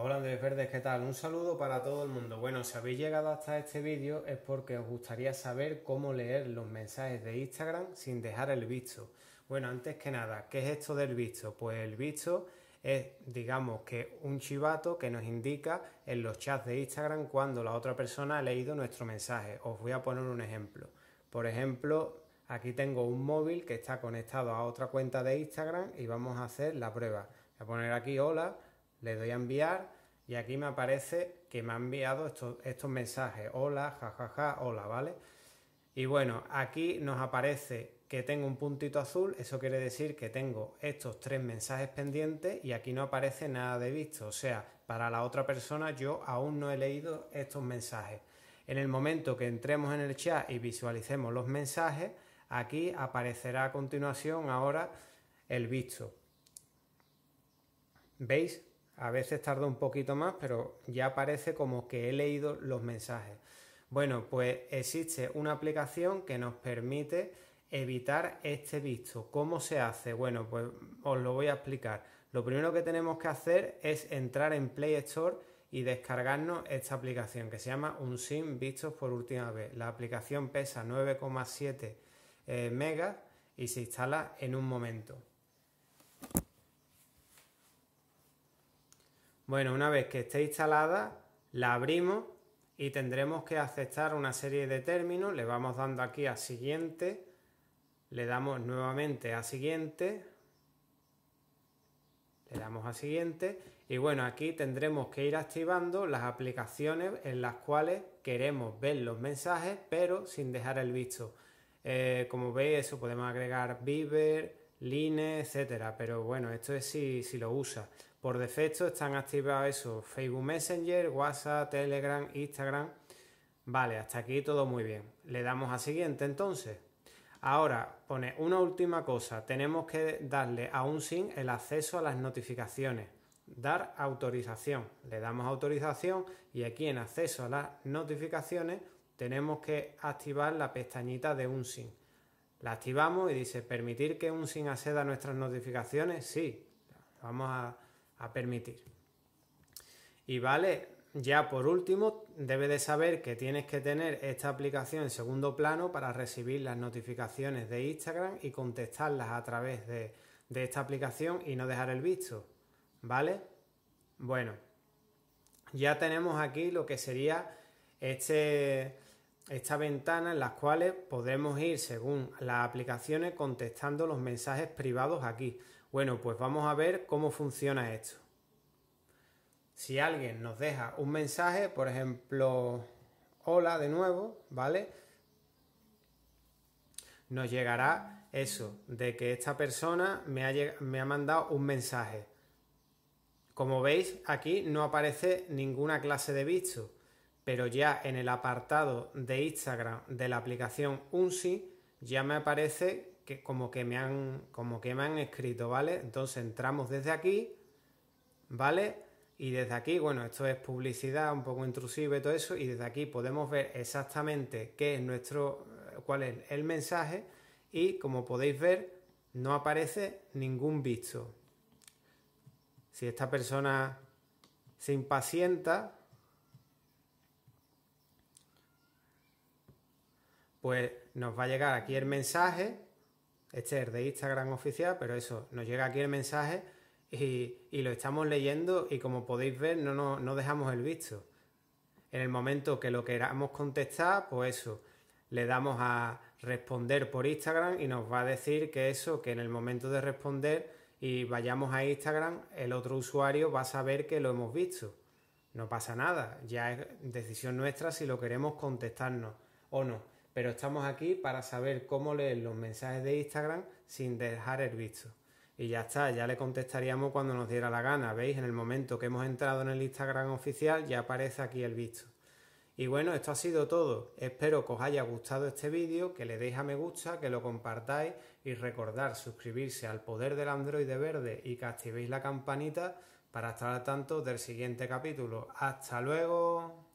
Hola Andrés Verdes, ¿qué tal? Un saludo para todo el mundo. Bueno, si habéis llegado hasta este vídeo es porque os gustaría saber cómo leer los mensajes de Instagram sin dejar el visto. Bueno, antes que nada, ¿qué es esto del visto? Pues el visto es, digamos, que un chivato que nos indica en los chats de Instagram cuando la otra persona ha leído nuestro mensaje. Os voy a poner un ejemplo. Por ejemplo, aquí tengo un móvil que está conectado a otra cuenta de Instagram y vamos a hacer la prueba. Voy a poner aquí hola le doy a enviar y aquí me aparece que me ha enviado estos, mensajes. Hola, jajaja, ja, ja, hola, ¿vale? Y bueno, aquí nos aparece que tengo un puntito azul, eso quiere decir que tengo estos tres mensajes pendientes y aquí no aparece nada de visto. O sea, para la otra persona yo aún no he leído estos mensajes. En el momento que entremos en el chat y visualicemos los mensajes, aquí aparecerá a continuación ahora el visto. ¿Veis? A veces tarda un poquito más, pero ya parece como que he leído los mensajes. Bueno, pues existe una aplicación que nos permite evitar este visto. ¿Cómo se hace? Bueno, pues os lo voy a explicar. Lo primero que tenemos que hacer es entrar en Play Store y descargarnos esta aplicación que se llama UnSIM Vistos por última vez. La aplicación pesa 9,7 eh, megas y se instala en un momento. Bueno, una vez que esté instalada, la abrimos y tendremos que aceptar una serie de términos. Le vamos dando aquí a siguiente, le damos nuevamente a siguiente, le damos a siguiente y bueno, aquí tendremos que ir activando las aplicaciones en las cuales queremos ver los mensajes pero sin dejar el visto. Eh, como veis, eso podemos agregar Viber, Line, etcétera. Pero bueno, esto es si, si lo usa. Por defecto están activados eso, Facebook Messenger, WhatsApp, Telegram, Instagram. Vale, hasta aquí todo muy bien. Le damos a siguiente entonces. Ahora pone una última cosa, tenemos que darle a un SIN el acceso a las notificaciones, dar autorización. Le damos autorización y aquí en acceso a las notificaciones tenemos que activar la pestañita de un la activamos y dice, ¿permitir que un SIN acceda a nuestras notificaciones? Sí, vamos a, permitir. Y vale, ya por último, debe de saber que tienes que tener esta aplicación en segundo plano para recibir las notificaciones de Instagram y contestarlas a través de, de esta aplicación y no dejar el visto. ¿Vale? Bueno, ya tenemos aquí lo que sería este, esta ventana en las cuales podemos ir según las aplicaciones contestando los mensajes privados aquí. Bueno, pues vamos a ver cómo funciona esto. Si alguien nos deja un mensaje, por ejemplo, hola de nuevo, ¿vale? Nos llegará eso, de que esta persona me ha, me ha mandado un mensaje. Como veis, aquí no aparece ninguna clase de visto pero ya en el apartado de Instagram de la aplicación Unsi ya me aparece que como que me han como que me han escrito, ¿vale? Entonces entramos desde aquí, ¿vale? Y desde aquí, bueno, esto es publicidad un poco intrusiva y todo eso, y desde aquí podemos ver exactamente qué es nuestro eh, cuál es el mensaje y como podéis ver no aparece ningún visto. Si esta persona se impacienta, pues nos va a llegar aquí el mensaje, este es de Instagram oficial, pero eso, nos llega aquí el mensaje y, lo estamos leyendo y como podéis ver no, no dejamos el visto. En el momento que lo queramos contestar, pues eso, le damos a responder por Instagram y nos va a decir que eso, que en el momento de responder y vayamos a Instagram, el otro usuario va a saber que lo hemos visto. No pasa nada, ya es decisión nuestra si lo queremos contestarnos o no pero estamos aquí para saber cómo leer los mensajes de Instagram sin dejar el visto. Y ya está, ya le contestaríamos cuando nos diera la gana, ¿veis? En el momento que hemos entrado en el Instagram oficial ya aparece aquí el visto. Y bueno, esto ha sido todo. Espero que os haya gustado este vídeo, que le deis a me gusta, que lo compartáis y recordar suscribirse al Poder del Android Verde y que activéis la campanita para estar al tanto del siguiente capítulo. ¡Hasta luego!